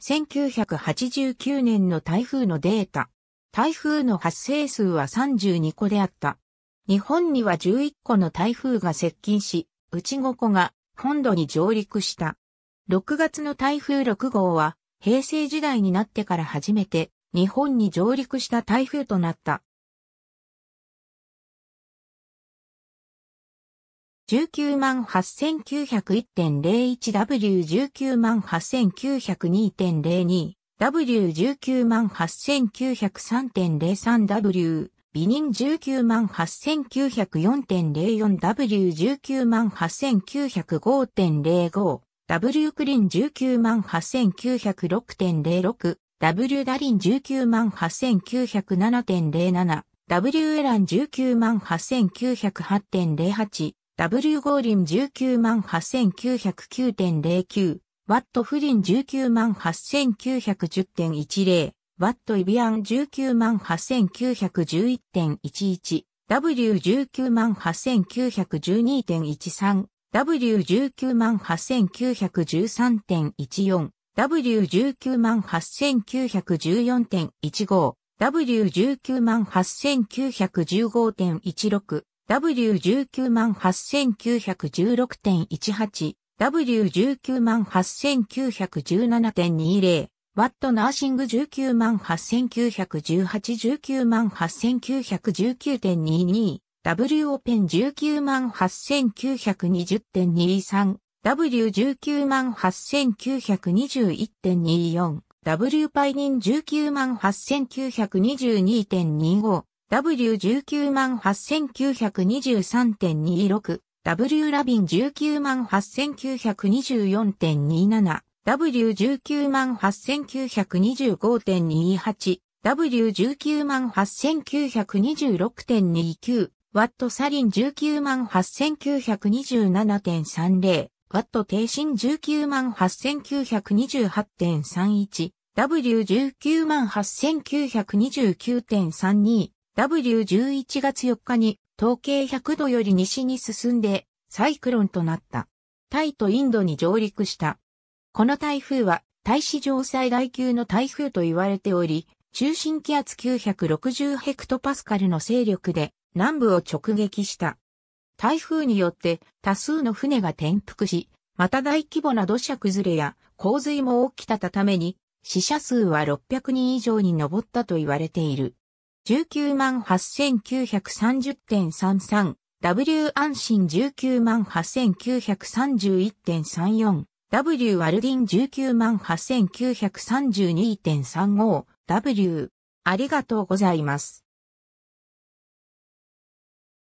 1989年の台風のデータ。台風の発生数は32個であった。日本には11個の台風が接近し、うち5個が本土に上陸した。6月の台風6号は平成時代になってから初めて日本に上陸した台風となった。198,901.01W198,902.02 W198,903.03W ビニン 198,904.04W198,905.05 W クリン198,906.06 W ダリン198,907.07 W エラン198,908.08 W 合輪198,909.09、ワットフリン198,910.10、ワットイビアン198,911.11、W 198,912.13、W 198,913.14、W 198,914.15、W 198,915.16、W198,916.18、W198,917.20、ワットナーシング198,918,198,919.22、W オペン198,920.23、W198,921.24、W パイニン198,922.25、W198,923.26、W ラビン198,924.27、W198,925.28、W198,926.29、ワットサリン198,927.30、ワット低心198,928.31、W198,929.32、W11 月4日に統計100度より西に進んでサイクロンとなった。タイとインドに上陸した。この台風は大史上最大級の台風と言われており、中心気圧960ヘクトパスカルの勢力で南部を直撃した。台風によって多数の船が転覆し、また大規模な土砂崩れや洪水も起きたために死者数は600人以上に上ったと言われている。198,930.33、W 安心198,931.34、W アルディン198,932.35、W ありがとうございます。